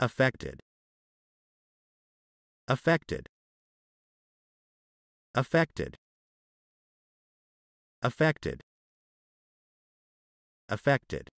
affected affected affected affected affected